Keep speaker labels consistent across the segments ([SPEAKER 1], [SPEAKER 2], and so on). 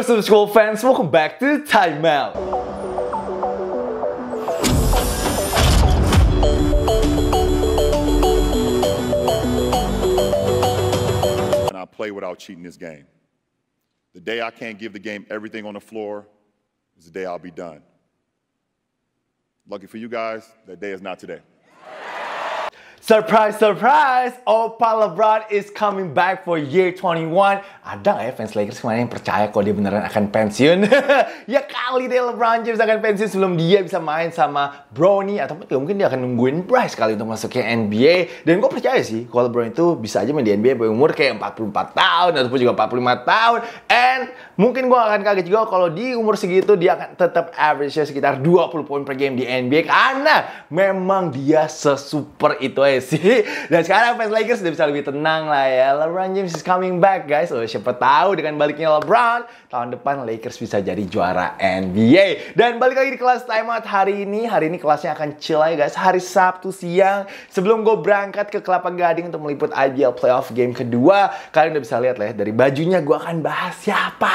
[SPEAKER 1] What's up school fans, welcome back to Timeout. And I play without cheating this game. The day I can't give the game everything on the floor is the day I'll be done. Lucky for you guys, that day is not today. Surprise, surprise, Opa LeBron is coming back for year 21. Ada nggak ya fans Lakers kemarin yang percaya kalau dia beneran akan pensiun? ya kali deh LeBron James akan pensiun sebelum dia bisa main sama Brownie atau ya mungkin dia akan nungguin Bryce kali untuk masuk ke NBA. Dan gue percaya sih kalau LeBron itu bisa aja main di NBA berumur kayak 44 tahun ataupun juga 45 tahun. And mungkin gue akan kaget juga kalau di umur segitu dia akan tetap average sekitar 20 poin per game di NBA karena memang dia sesuper itu aja Messi dan sekarang fans Lakers udah bisa lebih tenang lah ya LeBron James is coming back guys oh siapa tahu dengan baliknya LeBron tahun depan Lakers bisa jadi juara NBA dan balik lagi di kelas timeout hari ini hari ini kelasnya akan chill aja guys hari Sabtu siang sebelum gue berangkat ke Kelapa Gading untuk meliput IBL playoff game kedua kalian udah bisa lihat lah ya dari bajunya gue akan bahas siapa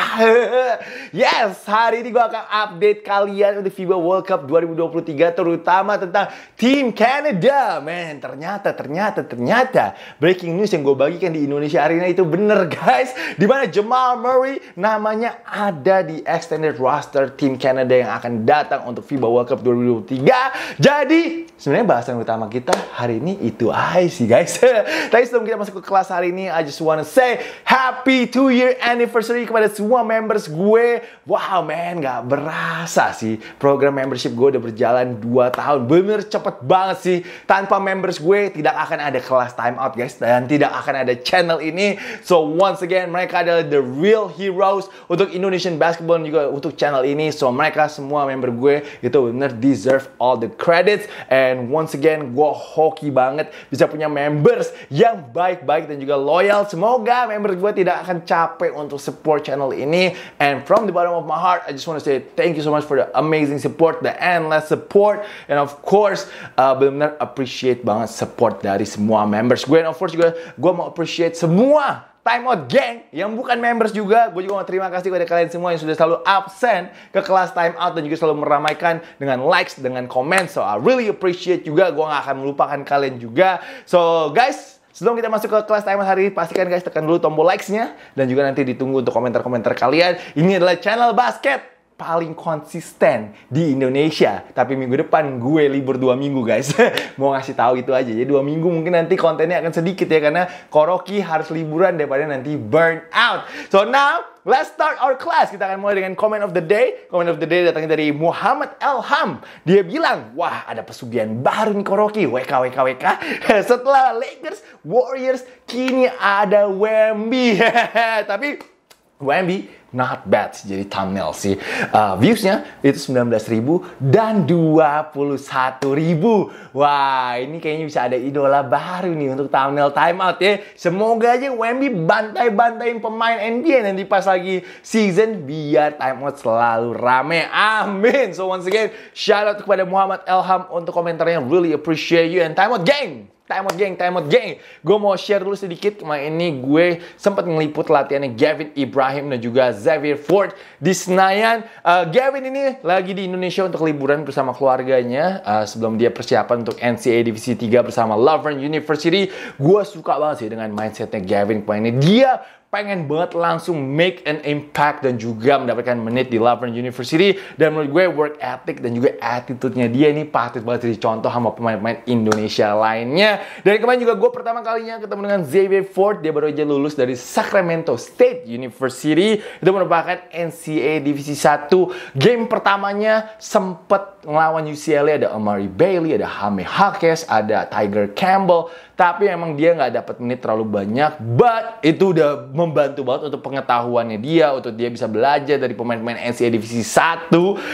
[SPEAKER 1] yes hari ini gue akan update kalian untuk FIBA World Cup 2023 terutama tentang tim Canada men ternyata ternyata, ternyata, ternyata breaking news yang gue bagikan di Indonesia Arena itu bener guys. Dimana Jamal Murray namanya ada di extended roster tim Canada yang akan datang untuk FIBA World Cup 2023. Jadi sebenarnya bahasan utama kita hari ini itu aja sih guys. Tapi sebelum kita masuk ke kelas hari ini, I just wanna say happy two year anniversary kepada semua members gue. Wow man, gak berasa sih program membership gue udah berjalan 2 tahun. Bener cepet banget sih. Tanpa members gue gue tidak akan ada kelas time out guys dan tidak akan ada channel ini. So once again mereka adalah the real heroes untuk Indonesian basketball dan juga untuk channel ini. So mereka semua member gue itu benar deserve all the credits and once again gue hoki banget bisa punya members yang baik-baik dan juga loyal. Semoga member gue tidak akan capek untuk support channel ini and from the bottom of my heart I just want to say thank you so much for the amazing support, the endless support and of course uh, benar-benar appreciate banget support dari semua members gue. And of course juga gue mau appreciate semua Time Out Gang yang bukan members juga. Gue juga mau terima kasih kepada kalian semua yang sudah selalu absen ke kelas Time Out dan juga selalu meramaikan dengan likes, dengan komen. So I really appreciate juga. Gue gak akan melupakan kalian juga. So guys, Sebelum kita masuk ke kelas time out hari ini, pastikan guys tekan dulu tombol likes-nya. Dan juga nanti ditunggu untuk komentar-komentar kalian. Ini adalah channel basket paling konsisten di Indonesia. Tapi minggu depan gue libur dua minggu guys. Mau ngasih tahu itu aja. Jadi dua minggu mungkin nanti kontennya akan sedikit ya karena Koroki harus liburan daripada nanti burn out. So now Let's start our class. Kita akan mulai dengan comment of the day. Comment of the day datangnya dari Muhammad Elham. Dia bilang, wah ada pesugihan baru nih Koroki. WK, WK, WK. Setelah Lakers, Warriors, kini ada Wemby. Tapi Wemby not bad sih jadi thumbnail sih. Uh, viewsnya itu 19.000 dan 21.000. Wah, ini kayaknya bisa ada idola baru nih untuk thumbnail timeout ya. Semoga aja Wemby bantai-bantain pemain NBA nanti pas lagi season biar timeout selalu rame. Amin. So once again, shout out kepada Muhammad Elham untuk komentarnya. Really appreciate you and timeout game Timeout geng, timeout geng. Gue mau share dulu sedikit. Kemarin ini gue sempat ngeliput latihannya Gavin Ibrahim dan juga Xavier Ford di Senayan. Uh, Gavin ini lagi di Indonesia untuk liburan bersama keluarganya. Uh, sebelum dia persiapan untuk NCAA Divisi 3 bersama Laverne University. Gue suka banget sih dengan mindsetnya Gavin kemarin ini. Dia pengen banget langsung make an impact dan juga mendapatkan menit di Laverne University dan menurut gue work ethic dan juga attitude-nya dia ini patut banget jadi contoh sama pemain-pemain Indonesia lainnya dari kemarin juga gue pertama kalinya ketemu dengan Xavier Ford dia baru aja lulus dari Sacramento State University itu merupakan NCAA Divisi 1 game pertamanya sempet ngelawan UCLA ada Amari Bailey ada Hame Hakes ada Tiger Campbell tapi emang dia nggak dapat menit terlalu banyak, but itu udah membantu banget untuk pengetahuannya dia, untuk dia bisa belajar dari pemain-pemain NCAA Divisi 1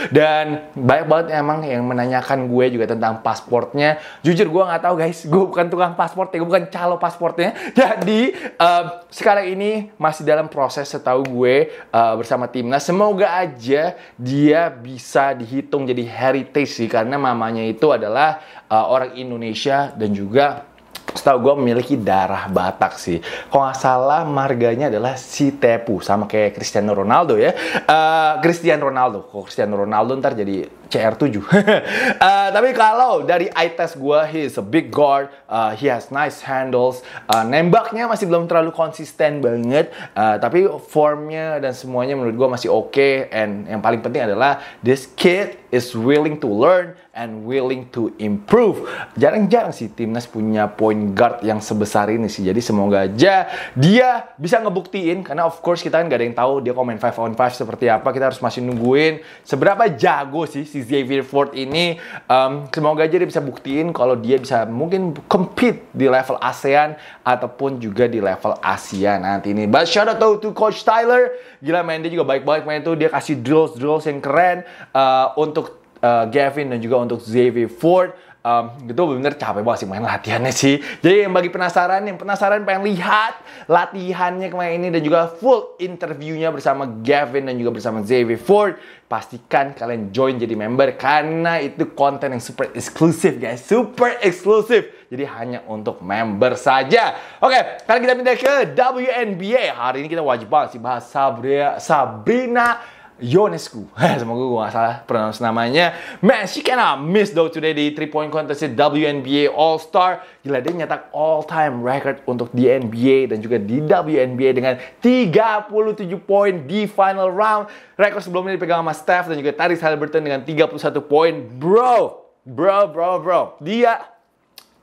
[SPEAKER 1] dan banyak banget emang yang menanyakan gue juga tentang pasportnya. Jujur gue nggak tahu guys, gue bukan tukang paspor, pasportnya, gue bukan calo pasportnya. Jadi uh, sekarang ini masih dalam proses setahu gue uh, bersama Nah Semoga aja dia bisa dihitung jadi heritage sih karena mamanya itu adalah uh, orang Indonesia dan juga setahu gue memiliki darah Batak sih. Kalau nggak salah marganya adalah si Tepu sama kayak Cristiano Ronaldo ya. Uh, Cristiano Ronaldo, kok Cristiano Ronaldo ntar jadi CR7. uh, tapi kalau dari eye test gue, he is a big guard, uh, he has nice handles, uh, nembaknya masih belum terlalu konsisten banget, uh, tapi formnya dan semuanya menurut gue masih oke. Okay. And yang paling penting adalah this kid is willing to learn and willing to improve. Jarang-jarang sih timnas punya point guard yang sebesar ini sih. Jadi semoga aja dia bisa ngebuktiin karena of course kita kan gak ada yang tahu dia komen 5 on 5 seperti apa. Kita harus masih nungguin seberapa jago sih si Xavier Ford ini um, semoga aja dia bisa buktiin kalau dia bisa mungkin compete di level ASEAN ataupun juga di level Asia nanti ini. But shout out to Coach Tyler, gila main dia juga baik-baik main itu dia kasih drills drills yang keren uh, untuk uh, Gavin dan juga untuk Xavier Ford um, itu bener capek banget sih main latihannya sih. Jadi yang bagi penasaran, yang penasaran pengen lihat latihannya kemarin ini dan juga full interviewnya bersama Gavin dan juga bersama Xavier Ford, pastikan kalian join jadi member karena itu konten yang super eksklusif guys, super eksklusif. Jadi hanya untuk member saja. Oke, okay, sekarang kita pindah ke WNBA. Hari ini kita wajib banget sih bahas Sabria, Sabrina Ionescu, semoga gue gak salah pronounce namanya. Man, she cannot miss though today di 3 point contest WNBA All-Star. Gila, dia nyetak all-time record untuk di NBA dan juga di WNBA dengan 37 poin di final round. Record sebelumnya dipegang sama Steph dan juga Taris Halliburton dengan 31 poin. Bro, bro, bro, bro. Dia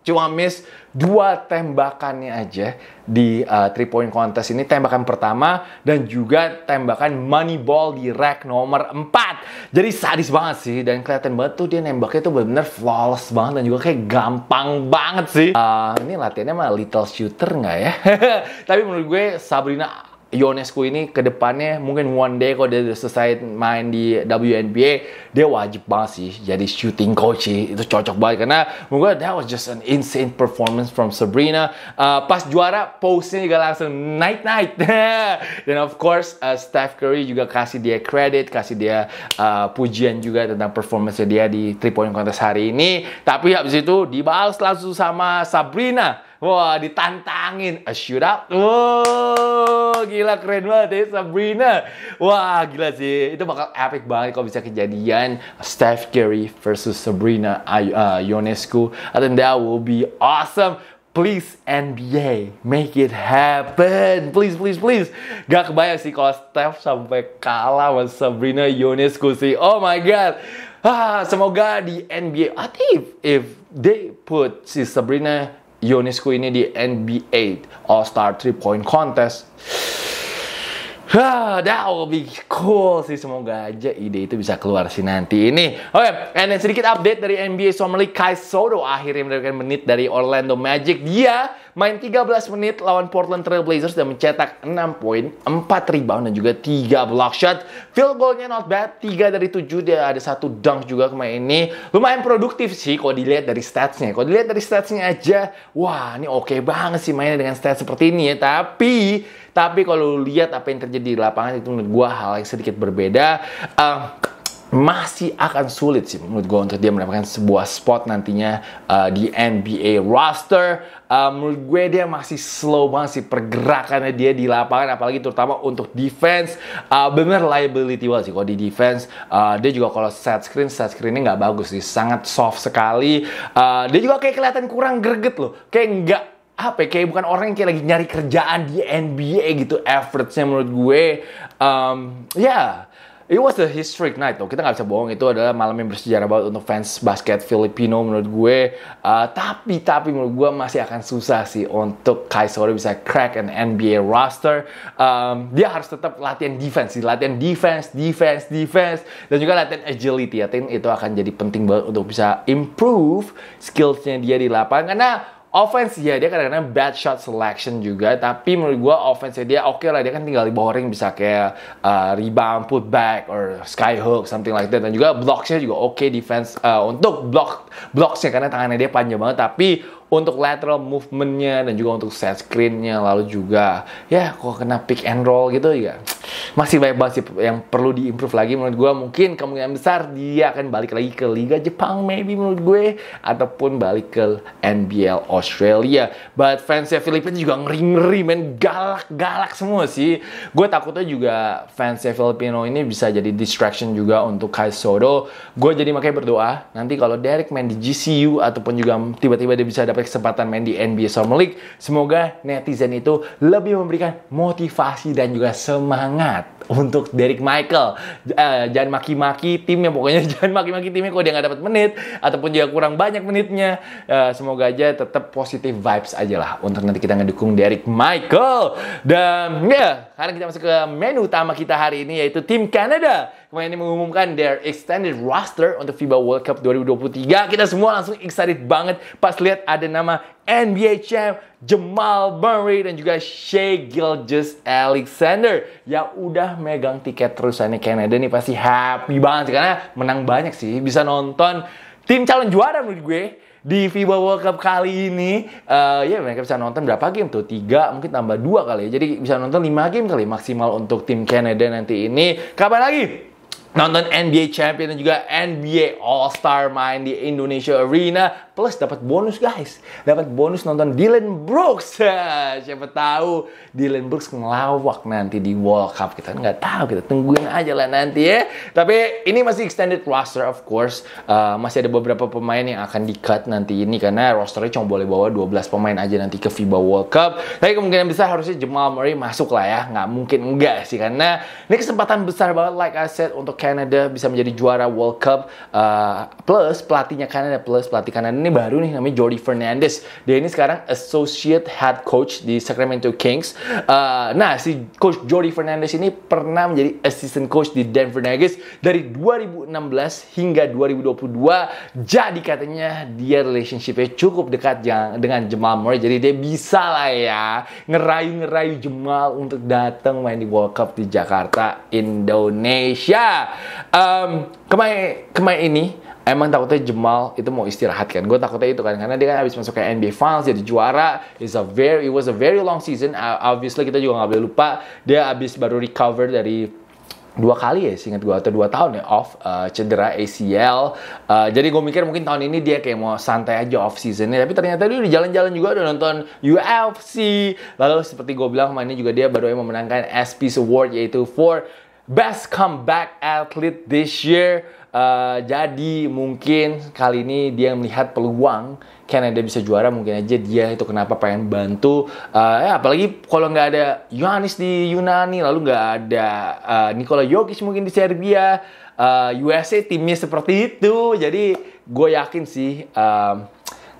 [SPEAKER 1] cuma miss dua tembakannya aja di uh, three point contest ini tembakan pertama dan juga tembakan money ball di rack nomor 4 jadi sadis banget sih dan kelihatan banget tuh dia nembaknya tuh bener-bener flawless banget dan juga kayak gampang banget sih uh, ini latihannya mah little shooter nggak ya tapi menurut gue Sabrina Ionescu ini ke depannya mungkin one day kalau dia selesai main di WNBA dia wajib banget sih jadi shooting coach sih itu cocok banget karena mungkin that was just an insane performance from Sabrina uh, pas juara postnya juga langsung night night dan of course uh, Steph Curry juga kasih dia credit kasih dia uh, pujian juga tentang performance dia di three point contest hari ini tapi habis itu dibalas langsung sama Sabrina Wah, ditantangin. A shoot shootout. Oh, gila keren banget ya Sabrina. Wah, gila sih. Itu bakal epic banget kalau bisa kejadian Steph Curry versus Sabrina uh, Ionescu. I think that will be awesome. Please NBA, make it happen. Please, please, please. Gak kebayang sih kalau Steph sampai kalah sama Sabrina Ionescu sih. Oh my God. Ah, semoga di NBA, I think if they put si Sabrina Ionescu ini di NBA All Star 3 Point Contest. Hah, that will be cool sih. Semoga aja ide itu bisa keluar sih nanti ini. Oke, okay, and sedikit update dari NBA Summer League. Kai Soto akhirnya mendapatkan menit dari Orlando Magic. Dia Main 13 menit lawan Portland Trail Blazers dan mencetak 6 poin, 4 rebound dan juga 3 block shot. Field goalnya not bad, 3 dari 7 dia ada satu dunk juga kemarin ini. Lumayan produktif sih kalau dilihat dari statsnya. Kalau dilihat dari statsnya aja, wah ini oke okay banget sih mainnya dengan stats seperti ini ya. Tapi tapi kalau lihat apa yang terjadi di lapangan itu menurut gua hal yang sedikit berbeda. Uh, masih akan sulit sih menurut gue untuk dia mendapatkan sebuah spot nantinya uh, di NBA roster. Uh, menurut gue dia masih slow banget sih pergerakannya dia di lapangan apalagi terutama untuk defense uh, bener liability banget sih kalau di defense uh, dia juga kalau set screen set screennya nggak bagus sih sangat soft sekali uh, dia juga kayak kelihatan kurang greget loh kayak nggak apa ya, kayak bukan orang yang kayak lagi nyari kerjaan di NBA gitu effortnya menurut gue um, ya yeah It was a historic night though. Kita nggak bisa bohong itu adalah malam yang bersejarah banget untuk fans basket Filipino menurut gue. Uh, tapi tapi menurut gue masih akan susah sih untuk Kai Sori bisa crack an NBA roster. Um, dia harus tetap latihan defense sih, latihan defense, defense, defense, dan juga latihan agility. Ya, itu akan jadi penting banget untuk bisa improve skillsnya dia di lapangan karena Offense ya dia kadang-kadang bad shot selection juga tapi menurut gue offense dia oke okay lah dia kan tinggal di boring bisa kayak uh, rebound put back or sky hook something like that dan juga blocksnya juga oke okay defense uh, untuk block blocksnya karena tangannya dia panjang banget tapi untuk lateral movementnya dan juga untuk set screennya lalu juga ya kok kena pick and roll gitu ya masih banyak banget sih yang perlu diimprove lagi menurut gue mungkin kemungkinan besar dia akan balik lagi ke Liga Jepang maybe menurut gue ataupun balik ke NBL Australia but fansnya Filipina juga ngeri-ngeri men galak-galak semua sih gue takutnya juga fansnya Filipino ini bisa jadi distraction juga untuk Kai Sodo gue jadi makanya berdoa nanti kalau Derek main di GCU ataupun juga tiba-tiba dia bisa dapat kesempatan main di NBA Summer League semoga netizen itu lebih memberikan motivasi dan juga semangat semangat untuk Derek Michael. Uh, jangan maki-maki timnya, pokoknya jangan maki-maki timnya kalau dia nggak dapat menit ataupun juga kurang banyak menitnya. Uh, semoga aja tetap positif vibes aja lah untuk nanti kita ngedukung Derek Michael. Dan ya, yeah, sekarang kita masuk ke menu utama kita hari ini yaitu tim Kanada. Kemarin ini mengumumkan their extended roster untuk FIBA World Cup 2023. Kita semua langsung excited banget pas lihat ada nama NBA champ Jamal Murray dan juga Shea Gilgis Alexander yang udah megang tiket terusannya nah, Kanada nih pasti happy banget sih karena menang banyak sih bisa nonton tim calon juara menurut gue di FIBA World Cup kali ini uh, ya mereka bisa nonton berapa game tuh tiga mungkin tambah dua kali ya jadi bisa nonton lima game kali maksimal untuk tim Kanada nanti ini kapan lagi nonton NBA Champion dan juga NBA All Star main di Indonesia Arena Plus dapat bonus guys, dapat bonus nonton Dylan Brooks. Siapa tahu Dylan Brooks ngelawak nanti di World Cup kita nggak tahu kita tungguin aja lah nanti ya. Tapi ini masih extended roster of course, uh, masih ada beberapa pemain yang akan di cut nanti ini karena rosternya cuma boleh bawa 12 pemain aja nanti ke FIBA World Cup. Tapi kemungkinan besar harusnya Jamal Murray masuk lah ya, nggak mungkin enggak sih karena ini kesempatan besar banget like I said untuk Canada bisa menjadi juara World Cup uh, plus pelatihnya Kanada plus pelatih Kanada ini ini baru nih namanya Jordi Fernandez. Dia ini sekarang associate head coach di Sacramento Kings. Uh, nah, si coach Jordi Fernandez ini pernah menjadi assistant coach di Denver Nuggets dari 2016 hingga 2022. Jadi katanya dia relationshipnya cukup dekat dengan Jamal Murray. Jadi dia bisa lah ya ngerayu-ngerayu Jamal untuk datang main di World Cup di Jakarta, Indonesia. Um, kemarin kemarin ini emang takutnya Jamal itu mau istirahat kan. Gue takutnya itu kan karena dia kan habis masuk ke NBA Finals jadi juara. It's a very it was a very long season. obviously kita juga nggak boleh lupa dia habis baru recover dari dua kali ya singkat gue atau dua tahun ya off uh, cedera ACL uh, eh, jadi gue mikir mungkin tahun ini dia kayak mau santai aja off seasonnya tapi ternyata dia udah jalan-jalan juga udah nonton UFC lalu seperti gue bilang kemarin juga dia baru yang memenangkan SP Award yaitu for Best Comeback Athlete this year Eh, jadi mungkin kali ini dia melihat peluang Kanada bisa juara mungkin aja dia itu kenapa pengen bantu uh, ya apalagi kalau nggak ada Yohanes di Yunani lalu nggak ada uh, Nikola Jokic mungkin di Serbia uh, USA timnya seperti itu jadi gue yakin sih um,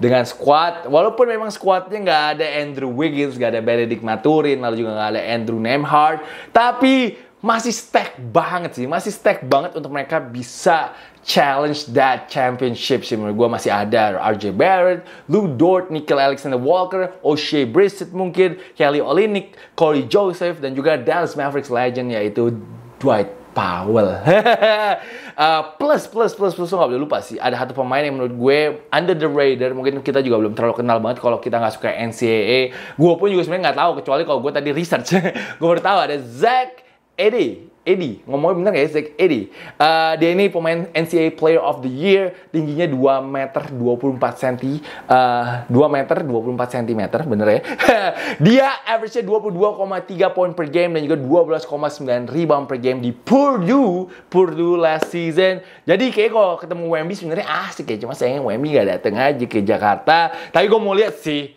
[SPEAKER 1] dengan squad walaupun memang squadnya nggak ada Andrew Wiggins nggak ada Benedict Maturin lalu juga nggak ada Andrew Nemhard tapi masih stack banget sih, masih stack banget untuk mereka bisa challenge that championship sih menurut gue masih ada RJ Barrett, Lou Dort, Nickel Alexander Walker, O'Shea Brissett mungkin, Kelly Olynyk, Corey Joseph dan juga Dallas Mavericks legend yaitu Dwight Powell. uh, plus plus plus plus nggak boleh lupa sih ada satu pemain yang menurut gue under the radar mungkin kita juga belum terlalu kenal banget kalau kita nggak suka NCAA. Gue pun juga sebenarnya nggak tahu kecuali kalau gue tadi research. gue baru tahu ada Zach Eddie. Eddie, ngomongnya bener gak ya Zach? Eddie. Uh, dia ini pemain NCAA Player of the Year, tingginya 2 meter 24 cm. Uh, 2 meter 24 cm, bener ya. dia average-nya 22,3 poin per game dan juga 12,9 rebound per game di Purdue, Purdue last season. Jadi kayak kalau ketemu Wemby sebenarnya asik ya, cuma sayangnya Wemby gak dateng aja ke Jakarta. Tapi gue mau lihat sih,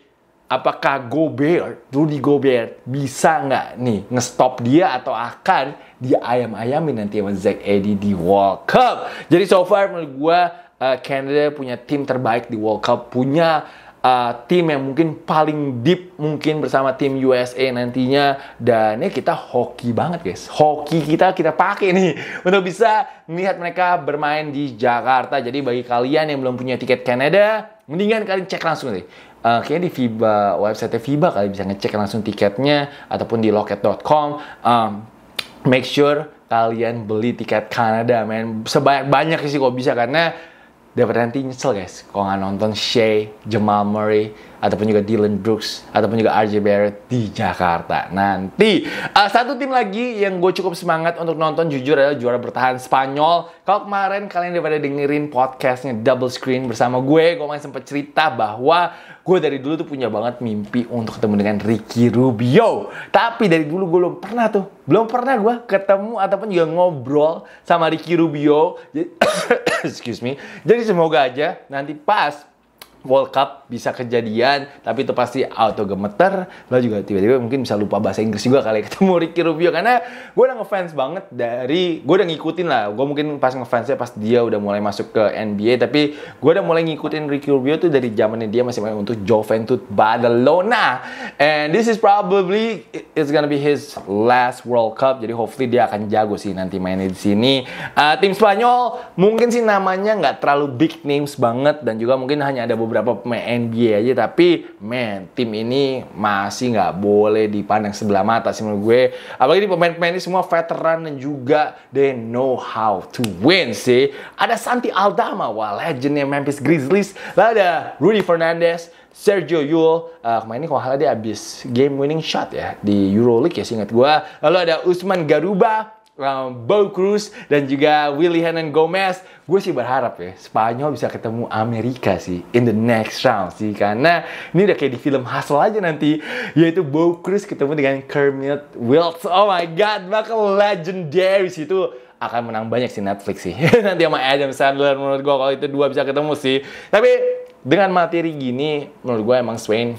[SPEAKER 1] apakah Gobert, Rudy Gobert bisa nggak nih ngestop dia atau akan dia ayam-ayamin nanti sama Zach Eddy di World Cup. Jadi so far menurut gue uh, Canada punya tim terbaik di World Cup, punya uh, tim yang mungkin paling deep mungkin bersama tim USA nantinya dan ini ya kita hoki banget guys hoki kita kita pakai nih untuk bisa melihat mereka bermain di Jakarta jadi bagi kalian yang belum punya tiket Canada Mendingan kalian cek langsung deh. Uh, kayaknya di FIBA, website FIBA kalian bisa ngecek langsung tiketnya ataupun di loket.com. Um, make sure kalian beli tiket Kanada, men. Sebanyak-banyak sih kok bisa karena daripada nanti nyesel guys kalau nggak nonton Shay, Jamal Murray, ataupun juga Dylan Brooks, ataupun juga RJ Barrett di Jakarta nanti. Uh, satu tim lagi yang gue cukup semangat untuk nonton jujur adalah juara bertahan Spanyol. Kalau kemarin kalian daripada dengerin podcastnya Double Screen bersama gue, gue masih sempat cerita bahwa gue dari dulu tuh punya banget mimpi untuk ketemu dengan Ricky Rubio. Tapi dari dulu gue belum pernah tuh, belum pernah gue ketemu ataupun juga ngobrol sama Ricky Rubio. Jadi excuse me. Jadi semoga aja nanti pas World Cup bisa kejadian, tapi itu pasti auto gemeter. Lo juga tiba-tiba mungkin bisa lupa bahasa Inggris juga kali ya, ketemu Ricky Rubio karena gue udah ngefans banget dari gue udah ngikutin lah. Gue mungkin pas ngefansnya pas dia udah mulai masuk ke NBA, tapi gue udah mulai ngikutin Ricky Rubio tuh dari zamannya dia masih main untuk Juventus Barcelona, And this is probably it's gonna be his last World Cup. Jadi hopefully dia akan jago sih nanti mainnya di sini. Uh, tim Spanyol mungkin sih namanya nggak terlalu big names banget dan juga mungkin hanya ada beberapa beberapa pemain NBA aja tapi man tim ini masih nggak boleh dipandang sebelah mata sih menurut gue apalagi di pemain-pemain ini semua veteran dan juga they know how to win sih ada Santi Aldama wah legendnya Memphis Grizzlies lalu ada Rudy Fernandez Sergio Yul uh, kemarin ini kalau dia habis game winning shot ya di EuroLeague ya sih ingat gue lalu ada Usman Garuba um, Bo Cruz dan juga Willy Hernan Gomez. Gue sih berharap ya Spanyol bisa ketemu Amerika sih in the next round sih karena ini udah kayak di film Hustle aja nanti yaitu Bo Cruz ketemu dengan Kermit Wilts. Oh my god, bakal legendary sih itu akan menang banyak sih Netflix sih. nanti sama Adam Sandler menurut gue kalau itu dua bisa ketemu sih. Tapi dengan materi gini menurut gue emang Swain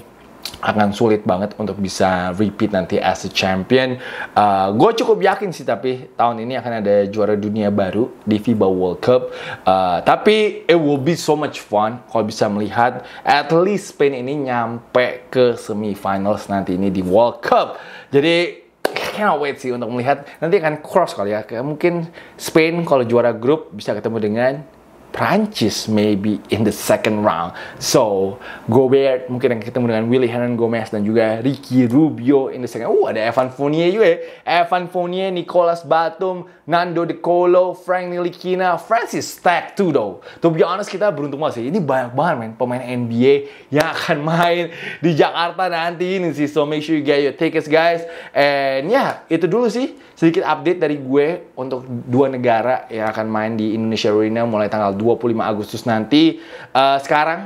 [SPEAKER 1] akan sulit banget untuk bisa repeat nanti as a champion. Uh, eh, gue cukup yakin sih tapi tahun ini akan ada juara dunia baru di FIBA World Cup. Uh, tapi it will be so much fun kalau bisa melihat at least Spain ini nyampe ke semifinals nanti ini di World Cup. Jadi cannot wait sih untuk melihat nanti akan cross kali ya. Mungkin Spain kalau juara grup bisa ketemu dengan Prancis maybe in the second round. So, Gobert mungkin yang ketemu dengan Willy Hernan Gomez dan juga Ricky Rubio in the second. Uh, ada Evan Fournier juga ya. Evan Fournier, Nicolas Batum, Nando De Colo, Frank Nilikina, Francis Stack too though. To be honest, kita beruntung banget sih. Ini banyak banget men pemain NBA yang akan main di Jakarta nanti ini sih. So, make sure you get your tickets guys. And yeah, itu dulu sih sedikit update dari gue untuk dua negara yang akan main di Indonesia Arena mulai tanggal 25 Agustus nanti. Uh, sekarang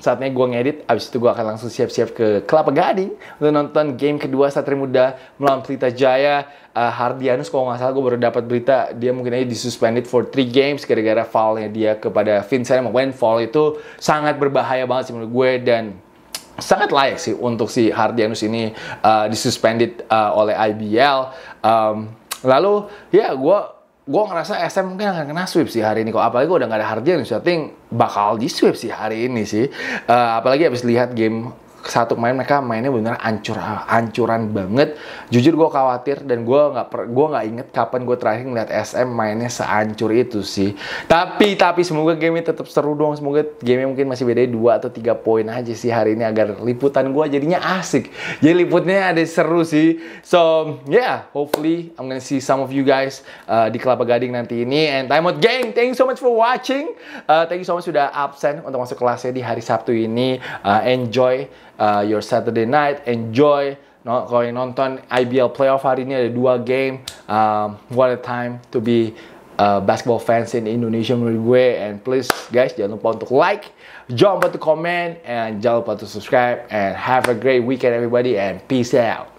[SPEAKER 1] saatnya gue ngedit, abis itu gue akan langsung siap-siap ke Kelapa Gading untuk nonton game kedua Satri Muda melawan Pelita Jaya. Uh, Hardianus kalau nggak salah gue baru dapat berita dia mungkin aja disuspended for 3 games gara-gara foulnya dia kepada Vincent McWayne. Foul itu sangat berbahaya banget sih menurut gue dan sangat layak sih untuk si Hardianus ini uh, disuspended uh, oleh IBL. Um, lalu ya gue gue ngerasa SM mungkin akan kena sweep sih hari ini kok apalagi gue udah gak ada hardian syuting bakal di sweep sih hari ini sih uh, apalagi abis lihat game satu main mereka mainnya benar ancur ancuran banget jujur gue khawatir dan gue nggak gue nggak inget kapan gue terakhir ngeliat SM mainnya seancur itu sih tapi tapi semoga game ini tetap seru dong semoga game mungkin masih beda dua atau tiga poin aja sih hari ini agar liputan gue jadinya asik jadi liputnya ada seru sih so yeah hopefully I'm gonna see some of you guys uh, di Kelapa Gading nanti ini and time out gang thank you so much for watching uh, thank you so much sudah absen untuk masuk kelasnya di hari Sabtu ini uh, enjoy uh, your Saturday night, enjoy. No, kalau yang nonton IBL playoff hari ini ada dua game. Um, what a time to be uh, basketball fans in Indonesia menurut gue. And please guys jangan lupa untuk like, jangan lupa untuk comment, and jangan lupa untuk subscribe. And have a great weekend everybody and peace out.